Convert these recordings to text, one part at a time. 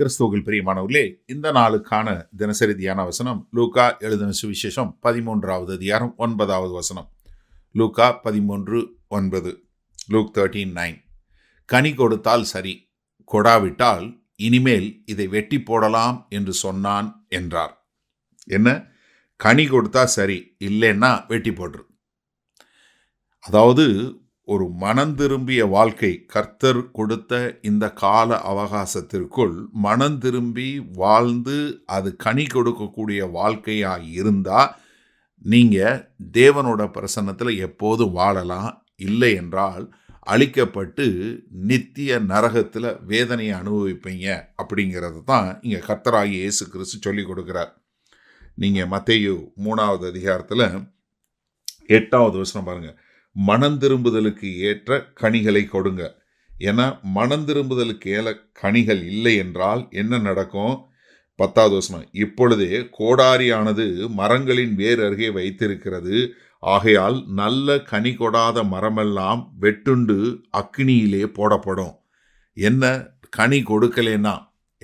கிறிஸ்துவுகள் பிரியமானவர்களே இந்த நாளுக்கான தினசரி தியான வசனம் லூகா எழுதின சுவிசேஷம் பதிமூன்றாவது அதிகாரம் ஒன்பதாவது வசனம் லூகா பதிமூன்று ஒன்பது லூக் தேர்ட்டீன் நைன் கனி கொடுத்தால் சரி கொடாவிட்டால் இனிமேல் இதை வெட்டி போடலாம் என்று சொன்னான் என்றார் என்ன கனி கொடுத்தா சரி இல்லைன்னா வெட்டி போட்டுரு அதாவது ஒரு மனந்திரும்பிய வாழ்க்கை கர்த்தர் கொடுத்த இந்த கால அவகாசத்திற்குள் மனம் திரும்பி வாழ்ந்து அது கனி கொடுக்கக்கூடிய வாழ்க்கையாக இருந்தால் நீங்கள் தேவனோட பிரசன்னத்தில் எப்போது வாழலாம் இல்லை என்றால் அழிக்கப்பட்டு நித்திய நரகத்தில் வேதனையை அனுபவிப்பீங்க அப்படிங்கிறது தான் இங்கே கர்த்தராகி இயேசு கிறிஸ்து சொல்லிக் கொடுக்குறார் நீங்கள் மத்தையு மூணாவது அதிகாரத்தில் எட்டாவது வருஷம் பாருங்கள் மனம் திரும்புதலுக்கு ஏற்ற கனிகளை கொடுங்க ஏன்னா மனம் திரும்புதலுக்கு ஏல கனிகள் இல்லை என்றால் என்ன நடக்கும் பத்தாவது வசனம் இப்பொழுதே கோடாரியானது மரங்களின் வேர் அருகே வைத்திருக்கிறது ஆகையால் நல்ல கனி கொடாத மரமெல்லாம் வெட்டுண்டு அக்னியிலே போடப்படும் என்ன கனி கொடுக்கலேன்னா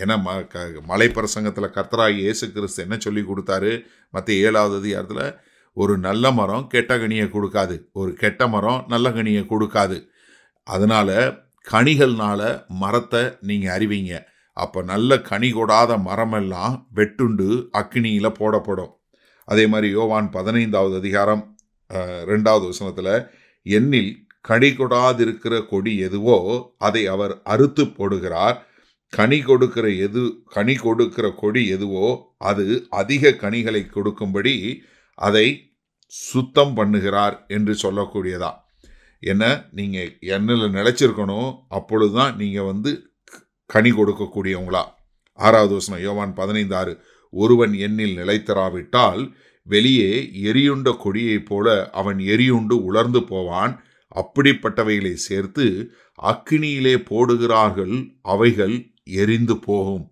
ஏன்னா ம க மலை பிரசங்கத்தில் கர்த்தராகி இயேசு கிறிஸ்து என்ன சொல்லி கொடுத்தாரு மற்ற ஏழாவது அதிகாரத்தில் ஒரு நல்ல மரம் கெட்ட கனியை கொடுக்காது ஒரு கெட்ட மரம் நல்ல கனியை கொடுக்காது அதனால் கனிகள்னால் மரத்தை நீங்கள் அறிவிங்க அப்போ நல்ல கனி கொடாத மரமெல்லாம் வெட்டுண்டு அக்னியில் போடப்படும் அதே மாதிரி யோவான் பதினைந்தாவது அதிகாரம் ரெண்டாவது வசனத்தில் எண்ணில் கனி கொடாதிருக்கிற கொடி எதுவோ அதை அவர் அறுத்து போடுகிறார் கனி கொடுக்கிற எது கனி கொடுக்கிற கொடி எதுவோ அது அதிக கனிகளை கொடுக்கும்படி அதை சுத்தம் பண்ணுகிறார் என்று சொல்லக்கூடியதா என்ன நீங்கள் எண்ணில் நினைச்சிருக்கணும் அப்பொழுது தான் நீங்கள் வந்து கனி கொடுக்கக்கூடியவங்களா ஆறாவது வசனம் யோவான் பதினைந்து ஆறு ஒருவன் எண்ணில் நிலைத்தராவிட்டால் வெளியே எரியுண்ட கொடியைப் போல அவன் எரியுண்டு உலர்ந்து போவான் அப்படிப்பட்டவைகளை சேர்த்து அக்கினியிலே போடுகிறார்கள் அவைகள் எரிந்து போகும்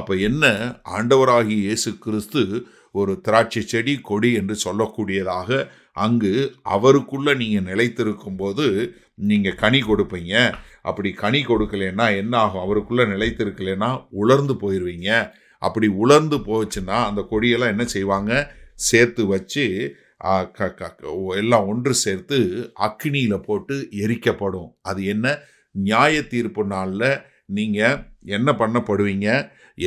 அப்போ என்ன ஆண்டவராகிய இயேசு கிறிஸ்து ஒரு திராட்சை செடி கொடி என்று சொல்லக்கூடியதாக அங்கு அவருக்குள்ளே நீங்கள் போது நீங்கள் கனி கொடுப்பீங்க அப்படி கனி கொடுக்கலன்னா என்ன ஆகும் அவருக்குள்ளே நிலைத்திருக்கலன்னா உலர்ந்து போயிடுவீங்க அப்படி உலர்ந்து போச்சுன்னா அந்த கொடியெல்லாம் என்ன செய்வாங்க சேர்த்து வச்சு எல்லாம் ஒன்று சேர்த்து அக்னியில் போட்டு எரிக்கப்படும் அது என்ன நியாய தீர்ப்பு நாளில் நீங்கள் என்ன பண்ணப்படுவீங்க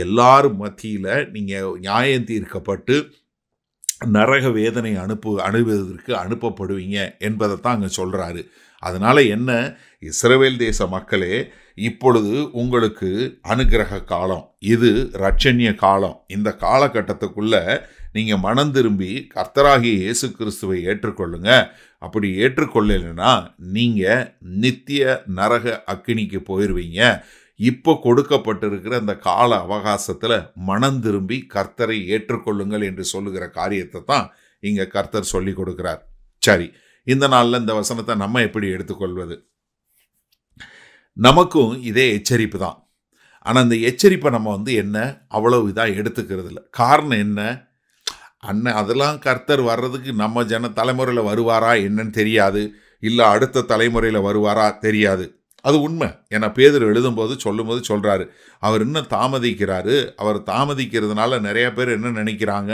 எல்லார் மத்தியில் நீங்கள் நியாயம் தீர்க்கப்பட்டு நரக வேதனை அனுப்பு அணுவதற்கு அனுப்பப்படுவீங்க என்பதை தான் அங்கே சொல்கிறாரு அதனால் என்ன இஸ்ரவேல் தேச மக்களே இப்பொழுது உங்களுக்கு அனுகிரக காலம் இது ரட்சண்ய காலம் இந்த காலகட்டத்துக்குள்ளே நீங்கள் மனம் திரும்பி கர்த்தராகிய இயேசு கிறிஸ்துவை ஏற்றுக்கொள்ளுங்க அப்படி ஏற்றுக்கொள்ளலைன்னா நீங்கள் நித்திய நரக அக்கினிக்கு போயிடுவீங்க இப்போ கொடுக்கப்பட்டிருக்கிற அந்த கால அவகாசத்தில் மனம் திரும்பி கர்த்தரை ஏற்றுக்கொள்ளுங்கள் என்று சொல்லுகிற காரியத்தை தான் இங்கே கர்த்தர் சொல்லி கொடுக்கிறார் சரி இந்த நாளில் இந்த வசனத்தை நம்ம எப்படி எடுத்துக்கொள்வது நமக்கும் இதே எச்சரிப்பு தான் ஆனால் அந்த எச்சரிப்பை நம்ம வந்து என்ன அவ்வளவு இதாக எடுத்துக்கிறது இல்லை காரணம் என்ன அண்ணன் அதெல்லாம் கர்த்தர் வர்றதுக்கு நம்ம ஜன தலைமுறையில் வருவாரா என்னன்னு தெரியாது இல்லை அடுத்த தலைமுறையில் வருவாரா தெரியாது அது உண்மை ஏன்னா பேதர் எழுதும்போது சொல்லும்போது சொல்கிறாரு அவர் இன்னும் தாமதிக்கிறாரு அவர் தாமதிக்கிறதுனால நிறையா பேர் என்ன நினைக்கிறாங்க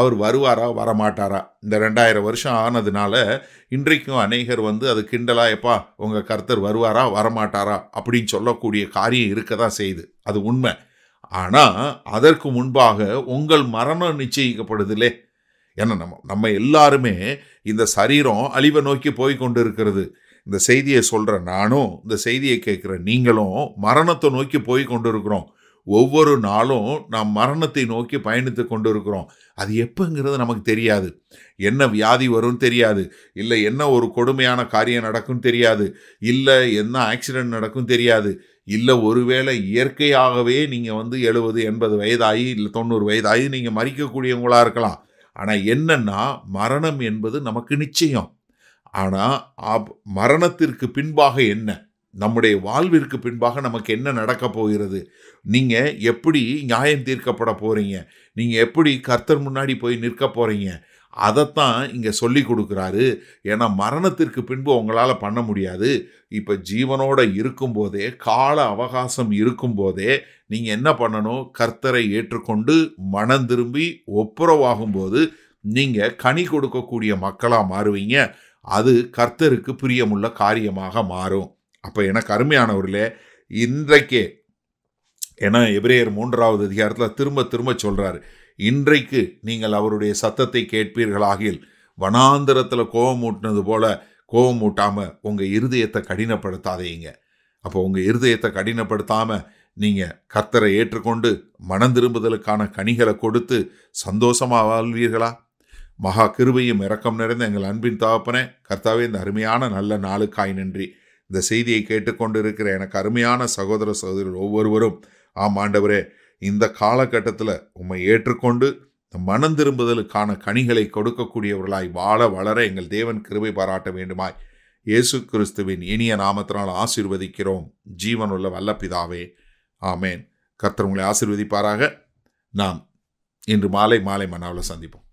அவர் வருவாரா வரமாட்டாரா இந்த ரெண்டாயிரம் வருஷம் ஆனதுனால இன்றைக்கும் அநேகர் வந்து அது கிண்டலா எப்பா உங்கள் கர்த்தர் வருவாரா வரமாட்டாரா அப்படின்னு சொல்லக்கூடிய காரியம் இருக்க தான் செய்யுது அது உண்மை ஆனால் அதற்கு முன்பாக உங்கள் மரணம் நிச்சயிக்கப்படுதுலே ஏன்னா நம்ம நம்ம எல்லாருமே இந்த சரீரம் அழிவை நோக்கி போய் கொண்டு இருக்கிறது இந்த செய்தியை சொல்கிற நானும் இந்த செய்தியை கேட்குற நீங்களும் மரணத்தை நோக்கி போய் கொண்டு இருக்கிறோம் ஒவ்வொரு நாளும் நாம் மரணத்தை நோக்கி பயணித்து கொண்டு இருக்கிறோம் அது எப்போங்கிறது நமக்கு தெரியாது என்ன வியாதி வரும் தெரியாது இல்லை என்ன ஒரு கொடுமையான காரியம் நடக்கும் தெரியாது இல்லை என்ன ஆக்சிடென்ட் நடக்கும் தெரியாது இல்லை ஒருவேளை இயற்கையாகவே நீங்கள் வந்து எழுபது எண்பது வயதாகி இல்லை தொண்ணூறு வயதாகி நீங்கள் மறிக்கக்கூடியவங்களாக இருக்கலாம் ஆனால் என்னென்னா மரணம் என்பது நமக்கு நிச்சயம் ஆனால் மரணத்திற்கு பின்பாக என்ன நம்முடைய வாழ்விற்கு பின்பாக நமக்கு என்ன நடக்க போகிறது நீங்கள் எப்படி நியாயம் தீர்க்கப்பட போகிறீங்க நீங்கள் எப்படி கர்த்தர் முன்னாடி போய் நிற்க போகிறீங்க அதைத்தான் இங்கே சொல்லி கொடுக்குறாரு ஏன்னா மரணத்திற்கு பின்பு உங்களால் பண்ண முடியாது இப்போ ஜீவனோட இருக்கும்போதே கால அவகாசம் இருக்கும்போதே நீங்கள் என்ன பண்ணணும் கர்த்தரை ஏற்றுக்கொண்டு மனம் திரும்பி ஒப்புரவாகும்போது நீங்கள் கனி கொடுக்கக்கூடிய மக்களாக மாறுவீங்க அது கர்த்தருக்கு பிரியமுள்ள காரியமாக மாறும் அப்போ எனக்கு அருமையானவர்களே இன்றைக்கே ஏன்னா எபிரேயர் மூன்றாவது அதிகாரத்தில் திரும்ப திரும்ப சொல்கிறார் இன்றைக்கு நீங்கள் அவருடைய சத்தத்தை கேட்பீர்களாகில் வனாந்திரத்தில் கோபம் ஊட்டினது போல கோபம் மூட்டாமல் உங்கள் இருதயத்தை கடினப்படுத்தாதீங்க அப்போ உங்கள் இருதயத்தை கடினப்படுத்தாமல் நீங்கள் கர்த்தரை ஏற்றுக்கொண்டு மனம் திரும்புதலுக்கான கனிகளை கொடுத்து சந்தோஷமாக வாழ்வீர்களா மகா கிருபையும் இரக்கம் நிறைந்த எங்கள் அன்பின் தகப்பனே கர்த்தாவே இந்த அருமையான நல்ல நாளுக்காய் நன்றி இந்த செய்தியை கேட்டுக்கொண்டு இருக்கிற எனக்கு அருமையான சகோதர சகோதரர் ஒவ்வொருவரும் ஆம் ஆண்டவரே இந்த காலகட்டத்தில் உம்மை ஏற்றுக்கொண்டு மனம் திரும்புதலுக்கான கனிகளை கொடுக்கக்கூடியவர்களாய் வாழ வளர எங்கள் தேவன் கிருபை பாராட்ட வேண்டுமாய் இயேசு கிறிஸ்துவின் இனிய நாமத்தினால் ஆசிர்வதிக்கிறோம் ஜீவனுள்ள வல்ல பிதாவே ஆமேன் கர்த்தர் உங்களை ஆசிர்வதிப்பாராக நாம் இன்று மாலை மாலை மன்னாவில் சந்திப்போம்